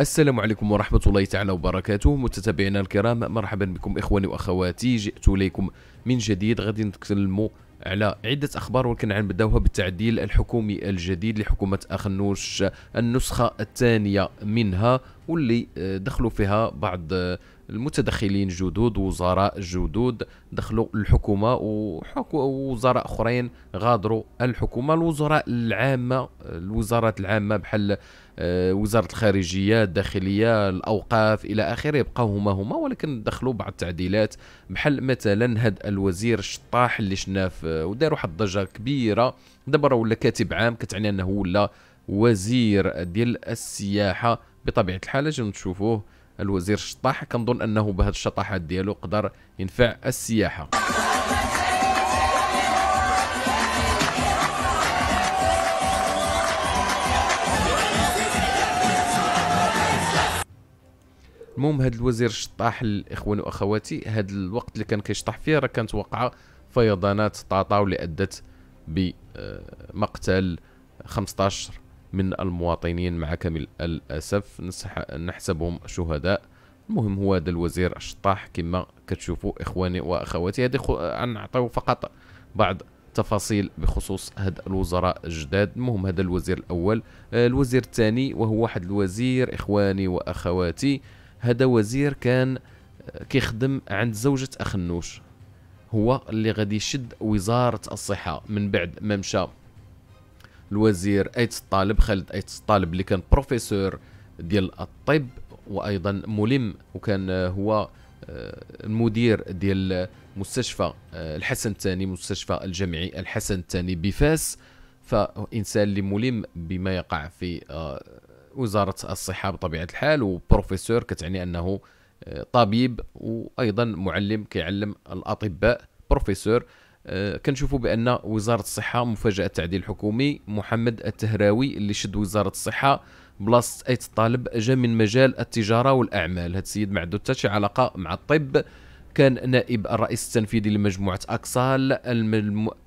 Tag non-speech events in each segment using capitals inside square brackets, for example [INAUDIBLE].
السلام عليكم ورحمة الله تعالى وبركاته متتابعينا الكرام مرحبا بكم إخواني وأخواتي جئت إليكم من جديد غادي نتكلموا على عدة أخبار ولكن غنبداوها بالتعديل الحكومي الجديد لحكومة أخنوش النسخة الثانية منها واللي آه، دخلوا فيها بعض آه، المتدخلين جدود وزراء جدود دخلوا الحكومة ووزراء أخرين غادروا الحكومة الوزراء العامة آه، الوزارات العامة بحال آه، وزاره الخارجيه الداخليه الاوقاف الى اخره يبقاو هما هما ولكن دخلوا بعض التعديلات بحال مثلا هاد الوزير الشطاح اللي شناه في ودار واحد الضجه كبيره دابا راه ولا كاتب عام كتعني انه ولا وزير ديال السياحه بطبيعه الحال اجي نشوفوه الوزير الشطاح كنظن انه بهاد الشطاحات ديالو قدر ينفع السياحه المهم هذا الوزير الشطاح الاخوان واخواتي هذا الوقت اللي كان كيشطح فيه راه كانت واقعه فيضانات طاطا واللي ادت بمقتل آه، 15 من المواطنين مع كامل الاسف نحسبهم شهداء المهم هو هذا الوزير الشطاح كما كتشوفوا اخواني واخواتي هذه خو... نعطيو فقط بعض تفاصيل بخصوص هاد الوزراء الجداد المهم هذا الوزير الاول آه، الوزير الثاني وهو واحد الوزير اخواني واخواتي هذا وزير كان آه، كيخدم عند زوجة أخنوش هو اللي غادي يشد وزارة الصحة من بعد ما مشى الوزير أيت الطالب خالد أيت الطالب اللي كان بروفيسور ديال الطب وأيضا ملم وكان آه، هو آه، المدير ديال مستشفى الحسن الثاني مستشفى الجامعي الحسن الثاني بفاس فإنسان اللي ملم بما يقع في وزاره الصحه بطبيعه الحال وبروفيسور كتعني انه آه، طبيب وايضا معلم كيعلم الاطباء بروفيسور آه، كنشوفوا بان وزاره الصحه مفاجاه التعديل الحكومي محمد التهراوي اللي شد وزاره الصحه بلاصه ايت الطالب جا من مجال التجاره والاعمال هذا السيد ما عنده حتى شي علاقه مع الطب كان نائب الرئيس التنفيذي لمجموعة أكسال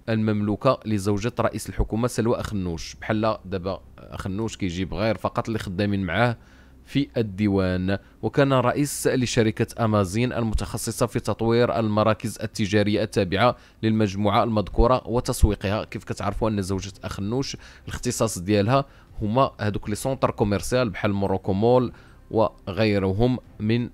المملوكة لزوجة رئيس الحكومة سلوى أخنوش بحال دابا أخنوش كيجيب غير فقط اللي خدامين معاه في الديوان وكان رئيس لشركة أمازين المتخصصة في تطوير المراكز التجارية التابعة للمجموعة المذكورة وتسويقها كيف كتعرفوا أن زوجة أخنوش الاختصاص ديالها هما هذوك لي سونتر كوميرسيال بحال موروكو مول وغيرهم من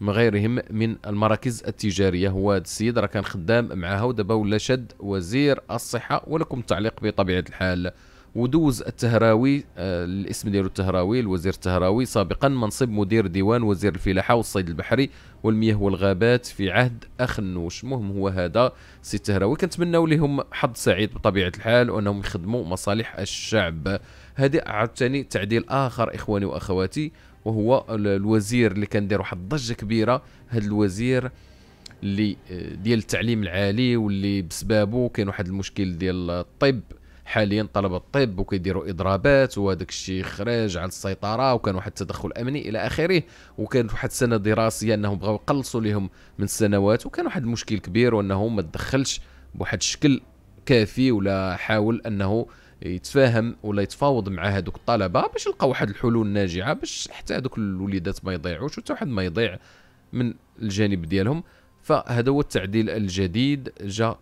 من غيرهم من المراكز التجارية هو هذا السيد راه كان خدام معها ودابا ولا شد وزير الصحة ولكم التعليق بطبيعة الحال ودوز التهراوي آه الاسم ديالو التهراوي الوزير التهراوي سابقا منصب مدير ديوان وزير الفلاحه والصيد البحري والمياه والغابات في عهد اخ النوش المهم هو هذا سي التهراوي كنتمناو لهم حظ سعيد بطبيعه الحال وانهم يخدموا مصالح الشعب هذه عاوتاني تعديل اخر اخواني واخواتي وهو الوزير اللي كان داير واحد الضجه كبيره هذا الوزير اللي آه، ديال التعليم العالي واللي بسبابه كاين واحد المشكل ديال الطب حاليا طلبه الطب وكيديروا اضرابات وهذاك الشيء خرج عن السيطره وكان واحد التدخل امني الى اخره وكانت واحد السنه دراسيه انهم بغاو يقلصوا لهم من السنوات وكان واحد المشكل كبير وانه ما تدخلش بواحد الشكل كافي ولا حاول انه يتفاهم ولا يتفاوض مع هذوك الطلبه باش يلقى واحد الحلول ناجعه باش حتى هذوك الوليدات ما يضيعوش وحتى واحد ما يضيع من الجانب ديالهم فهذا هو التعديل الجديد جا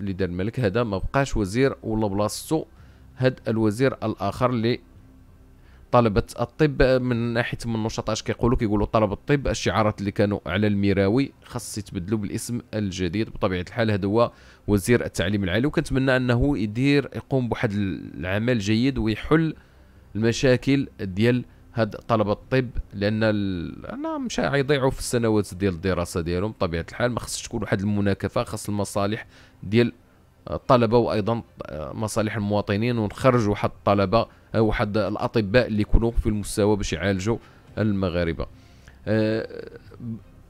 اللي دار الملك هذا ما بقاش وزير ولا بلاصتو هاد الوزير الاخر اللي طلبه الطب من ناحيه من نشاط اش كيقولوا كيقولوا طلبه الطب الشعارات اللي كانوا على المراوي خاص يتبدلوا بالاسم الجديد بطبيعه الحال هذا هو وزير التعليم العالي وكنتمنى انه يدير يقوم بواحد العمل جيد ويحل المشاكل ديال هاد طلبه الطب لان انا مشى يضيعوا في السنوات ديال الدراسه ديالهم بطبيعه الحال ما خصش تكون واحد المناكفه خاص المصالح ديال الطلبه وايضا آه، مصالح المواطنين ونخرجوا حد الطلبه واحد الاطباء اللي يكونوا في المستوى باش يعالجوا المغاربه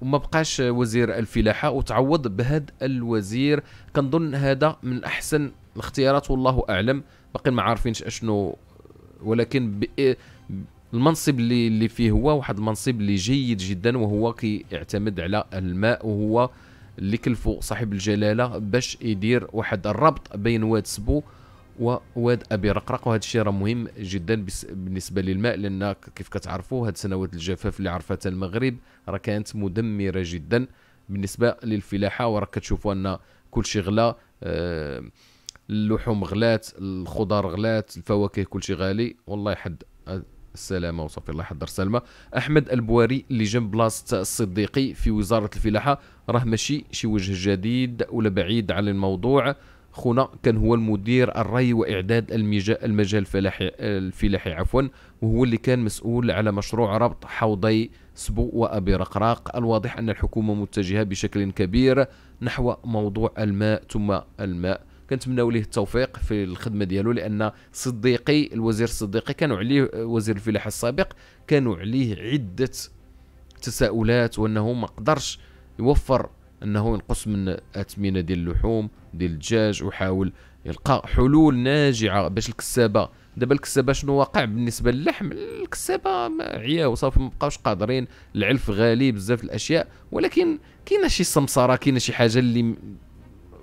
وما آه، بقاش وزير الفلاحه وتعوض بهذا الوزير كنظن هذا من احسن الاختيارات والله اعلم باقي ما عارفينش اشنو ولكن آه، المنصب اللي اللي فيه هو واحد المنصب اللي جيد جدا وهو كيعتمد على الماء وهو اللي كلفوا صاحب الجلاله باش يدير واحد الربط بين واد سبو وواد ابي رقرق وهذا الشيء راه مهم جدا بالنسبه للماء لان كيف كتعرفوا هاد سنوات الجفاف اللي عرفتها المغرب راه كانت مدمره جدا بالنسبه للفلاحه وراك كتشوفوا ان كل شيء غلا آه، اللحوم غلات الخضار غلات الفواكه كل شيء غالي والله حد السلامة وصافي الله يحضر سلمى أحمد البواري اللي جنب بلاصة الصديقي في وزارة الفلاحة راه ماشي شي وجه جديد ولا بعيد عن الموضوع خونا كان هو المدير الري واعداد المجال الفلاحي الفلاحي عفوا وهو اللي كان مسؤول على مشروع ربط حوضي سبو وابي رقراق الواضح ان الحكومه متجهه بشكل كبير نحو موضوع الماء ثم الماء كنتمناو ليه التوفيق في الخدمه ديالو لان صديقي الوزير الصديقي كانوا عليه وزير الفلاحه السابق كانوا عليه عده تساؤلات وانه ما قدرش يوفر انه ينقص من اثمنه ديال اللحوم ديال الدجاج وحاول يلقى حلول ناجعه باش الكسابه دابا الكسابه شنو واقع بالنسبه للحم الكسابه عياو صافي ما بقاوش قادرين العلف غالي بزاف الاشياء ولكن كاينه شي سمسره كاينه شي حاجه اللي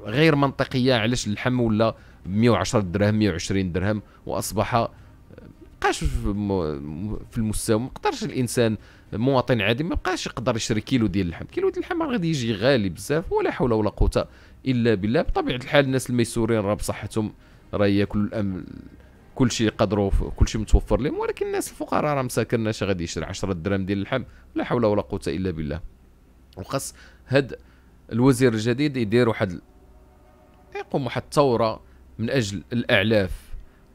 غير منطقيه علاش اللحم ولا 110 درهم 120 درهم واصبح بقاش في المستوى ما قدرش الانسان مواطن عادي ما بقاش يقدر يشري كيلو ديال اللحم كيلو ديال اللحم غادي يجي غالي بزاف ولا حول ولا قوه الا بالله بطبيعه الحال الناس الميسورين راه بصحتهم راه ياكلوا الام كل شيء يقدروا كل شيء متوفر لهم ولكن الناس الفقراء راه مساكن اش غادي يشري 10 درهم ديال اللحم لا حول ولا قوه الا بالله وخاص هاد الوزير الجديد يدير واحد حقهم واحد الثوره من اجل الاعلاف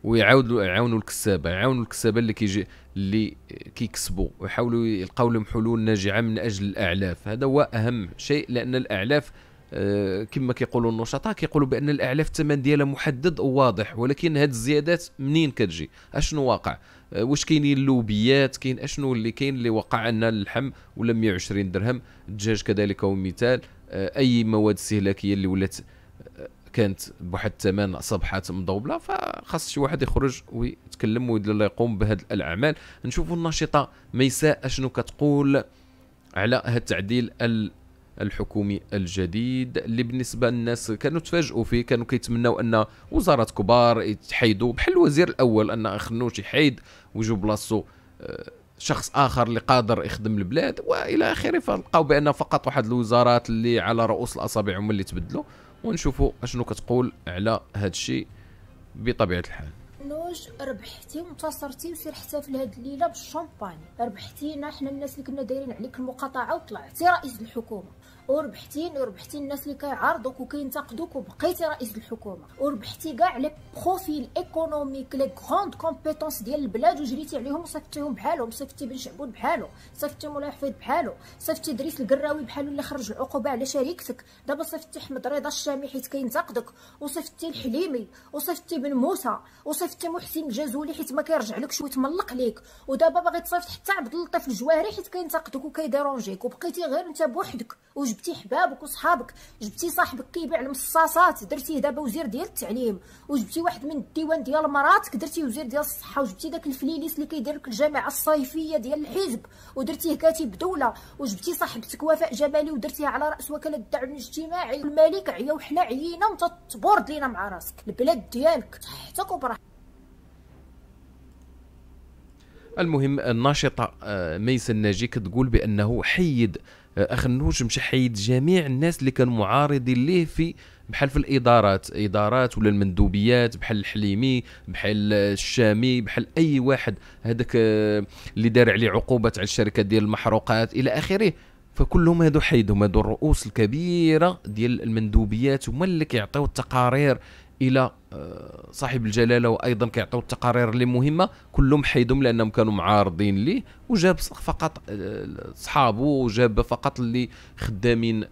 ويعاودوا يعاونوا الكسابه يعاونوا الكسابه اللي كيجي اللي كيكسبوا ويحاولوا يلقاو لهم حلول ناجعه من اجل الاعلاف هذا هو اهم شيء لان الاعلاف آه، كما كيقولوا النشطاء كيقولوا بان الاعلاف الثمن ديالها محدد وواضح ولكن هاد الزيادات منين كتجي اشنو واقع آه، واش كاينين اللوبيات كاين اشنو اللي كاين اللي وقع ان اللحم ولا 120 درهم الدجاج كذلك هو مثال آه، اي مواد استهلاكيه اللي ولات كانت بواحد الثمن صبحات مضوبله فخاص شي واحد يخرج ويتكلم ويدير يقوم بهذه الاعمال نشوفوا الناشطه ميساء اشنو كتقول على هذا التعديل الحكومي الجديد اللي بالنسبه للناس كانوا تفاجئوا فيه كانوا كيتمنوا ان وزارات كبار يتحيدوا بحال الوزير الاول ان خنوش يحيد ويجيب بلاصتو آه، شخص اخر اللي قادر يخدم البلاد والى اخره فلقاو بان فقط واحد الوزارات اللي على رؤوس الاصابع هما اللي تبدلوا ونشوفوا اشنو كتقول على هذا الشيء بطبيعه الحال نوج ربحتي وانتصرتي وسير احتفل هاد الليله بالشامباني ربحتينا حنا الناس اللي كنا دايرين عليك المقاطعه وطلعتي رئيس الحكومه وربحتين وربحتي الناس اللي كيعارضوك وكينتقدوك وبقيتي رئيس الحكومه وربحتي كاع لي بروفيل ايكونوميك لي غروند كومبيتونس ديال البلاد وجريتي عليهم وصيفطتيهم بحالهم صيفطتي بن شعبود بحالو صيفطتي مولاي حفيظ بحالو صيفطتي دريس القراوي بحالو اللي خرج العقوبه على شريكتك دابا صيفطتي احمد رضا الشامي حيت كينتقدك وصيفطتي الحليمي وصيفطتي بن موسى وصيفطتي محسن الجازولي حيت ما كيرجعلكش ويتملق ليك ودابا باغي تصيفط حتى عبد اللطيف الجواهري حيت كينتقدك وكيديرونجيك وبقيتي غير انت بوحدك جبتي حبابك وصحابك جبتي صاحبك كيبيع المصاصات درتيه دابا وزير ديال التعليم وجبتي واحد من الديوان ديال مراتك درتيه وزير ديال الصحه وجبتي داك الفليليس اللي كيدير لك الجامعه الصيفيه ديال الحزب ودرتيه كاتب دوله وجبتي صاحبتك وفاء جمالي ودرتيها على راس وكاله الدعم الاجتماعي الملك عيا وحنا عيينا وانت تبورد لينا مع راسك البلاد ديالك تحتك وبراحتك المهم الناشطة آه، ميس الناجي كتقول بأنه حيد آه، أخ النوج مشى حيد جميع الناس اللي كانوا معارضين ليه في بحال في الادارات ادارات ولا المندوبيات بحال الحليمي بحال الشامي بحال اي واحد هذاك آه، اللي دار عليه عقوبه على الشركه ديال المحروقات الى اخره فكلهم هادو حيدهم هادو الرؤوس الكبيره ديال المندوبيات هما اللي كيعطيو التقارير الى آه، صاحب الجلاله وايضا كيعطيو التقارير اللي مهمه كلهم حيدهم لانهم كانوا معارضين ليه وجاب فقط آه، صحابه وجاب فقط اللي خدامين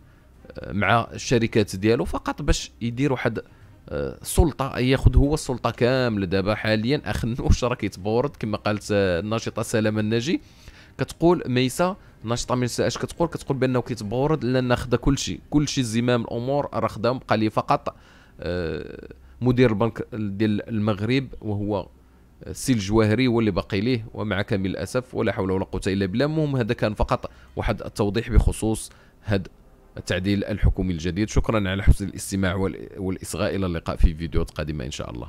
آه، مع الشركات ديالو فقط باش يدير واحد السلطه ياخذ هو السلطه كامله دابا حاليا اخ [LAUGHS] النوش راه كيتبورد كما قالت الناشطه سلامه الناجي كتقول ميسا ناشطه من اش كتقول كتقول بانه كيتبورد لان خدا كلشي كلشي زمام الامور راه خدا بقى لي فقط آه، مدير البنك ديال المغرب وهو سيل الجواهري هو اللي باقي ليه ومع كامل الاسف ولا حول ولا قوه الا بالله المهم هذا كان فقط واحد التوضيح بخصوص هذا التعديل الحكومي الجديد شكرا على حسن الاستماع والاصغاء الى اللقاء في فيديوهات قادمه ان شاء الله